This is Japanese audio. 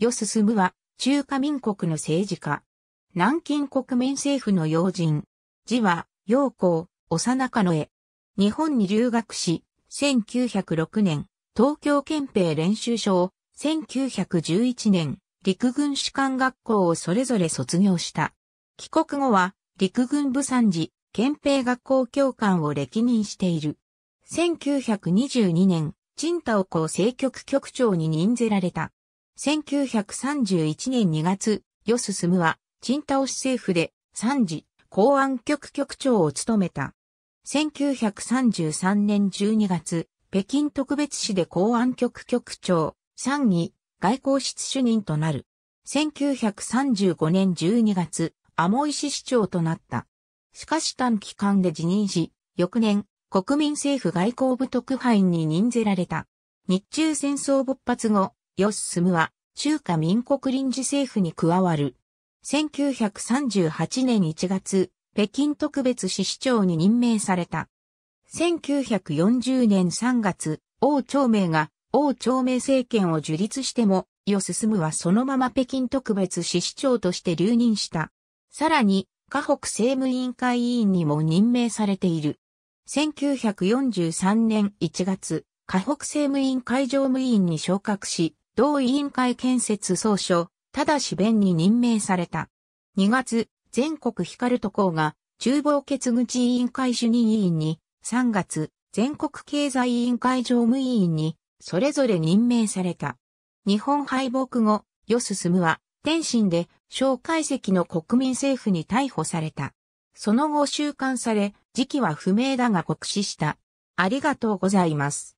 与進は、中華民国の政治家。南京国民政府の要人。字は、陽光、幼かの絵。日本に留学し、1906年、東京憲兵練習所を、1911年、陸軍士官学校をそれぞれ卒業した。帰国後は、陸軍部参事、憲兵学校教官を歴任している。1922年、陳太を校政局局長に任ぜられた。1931年2月、よすすむは、チンタオ市政府で、3次、公安局局長を務めた。1933年12月、北京特別市で公安局局長、参議、外交室主任となる。1935年12月、アモイ市市長となった。しかし短期間で辞任し、翌年、国民政府外交部特派員に任ぜられた。日中戦争勃発後、ヨススムは中華民国臨時政府に加わる。1938年1月、北京特別市市長に任命された。1940年3月、王朝明が王朝明政権を樹立しても、ヨススムはそのまま北京特別市市長として留任した。さらに、河北政務委員会委員にも任命されている。1943年1月、河北政務委員会常務委員に昇格し、同委員会建設総書、ただし弁に任命された。2月、全国光都校が厨房決口委員会主任委員に、3月、全国経済委員会常務委員に、それぞれ任命された。日本敗北後、よすすむは、天津で、蒋介石の国民政府に逮捕された。その後収監され、時期は不明だが酷使した。ありがとうございます。